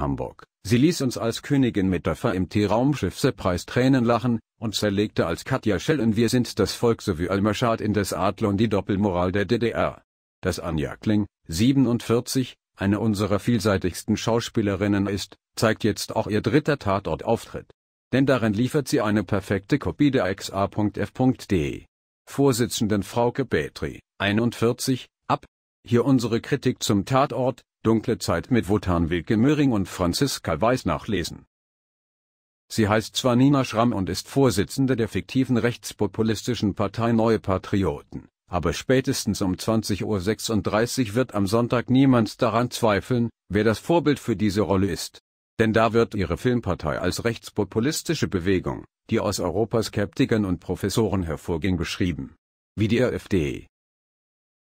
Hamburg. Sie ließ uns als Königin mit Dörfer im T-Raumschiff Surprise Tränen lachen, und zerlegte als Katja Schell in Wir sind das Volk sowie Alma in das Adlon die Doppelmoral der DDR. Dass Anja Kling, 47, eine unserer vielseitigsten Schauspielerinnen ist, zeigt jetzt auch ihr dritter Tatortauftritt. Denn darin liefert sie eine perfekte Kopie der XA.f.d. Vorsitzenden Frauke Petri, 41, ab. Hier unsere Kritik zum Tatort, Dunkle Zeit mit Wotan Wilke Möhring und Franziska Weiß nachlesen. Sie heißt zwar Nina Schramm und ist Vorsitzende der fiktiven rechtspopulistischen Partei Neue Patrioten, aber spätestens um 20.36 Uhr wird am Sonntag niemand daran zweifeln, wer das Vorbild für diese Rolle ist. Denn da wird ihre Filmpartei als rechtspopulistische Bewegung, die aus Europaskeptikern und Professoren hervorging beschrieben. Wie die AfD,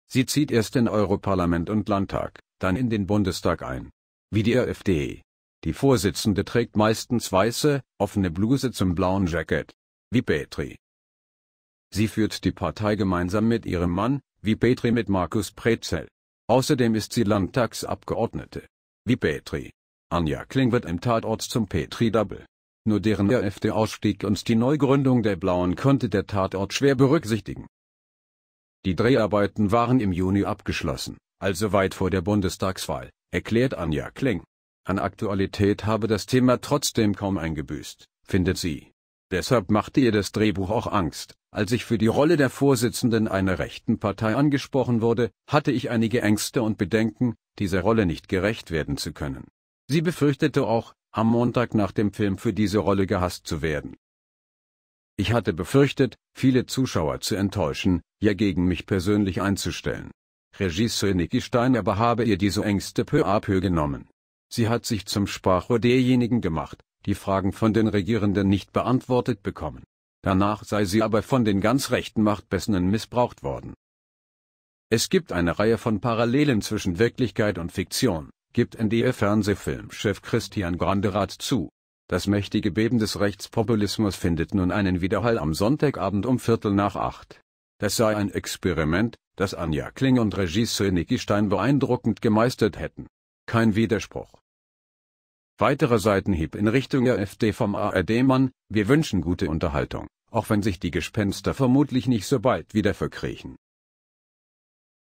Sie zieht erst in Europarlament und Landtag, dann in den Bundestag ein. Wie die AfD. Die Vorsitzende trägt meistens weiße, offene Bluse zum blauen Jacket. Wie Petri. Sie führt die Partei gemeinsam mit ihrem Mann, wie Petri mit Markus Prezel. Außerdem ist sie Landtagsabgeordnete. Wie Petri. Anja Kling wird im Tatort zum Petri-Double. Nur deren AfD-Ausstieg und die Neugründung der Blauen konnte der Tatort schwer berücksichtigen. Die Dreharbeiten waren im Juni abgeschlossen, also weit vor der Bundestagswahl, erklärt Anja Kling. An Aktualität habe das Thema trotzdem kaum eingebüßt, findet sie. Deshalb machte ihr das Drehbuch auch Angst. Als ich für die Rolle der Vorsitzenden einer rechten Partei angesprochen wurde, hatte ich einige Ängste und Bedenken, dieser Rolle nicht gerecht werden zu können. Sie befürchtete auch, am Montag nach dem Film für diese Rolle gehasst zu werden. Ich hatte befürchtet, viele Zuschauer zu enttäuschen, ja gegen mich persönlich einzustellen. Regisseur Niki Stein aber habe ihr diese Ängste peu à peu genommen. Sie hat sich zum Sprachrohr derjenigen gemacht, die Fragen von den Regierenden nicht beantwortet bekommen. Danach sei sie aber von den ganz rechten Machtbessenen missbraucht worden. Es gibt eine Reihe von Parallelen zwischen Wirklichkeit und Fiktion, gibt NDR-Fernsehfilmchef Christian Granderath zu. Das mächtige Beben des Rechtspopulismus findet nun einen Widerhall am Sonntagabend um Viertel nach acht. Das sei ein Experiment, das Anja Kling und Regisseur Niki Stein beeindruckend gemeistert hätten. Kein Widerspruch. Weiterer Seitenhieb in Richtung AfD vom ARD-Mann, wir wünschen gute Unterhaltung, auch wenn sich die Gespenster vermutlich nicht so bald wieder verkriechen.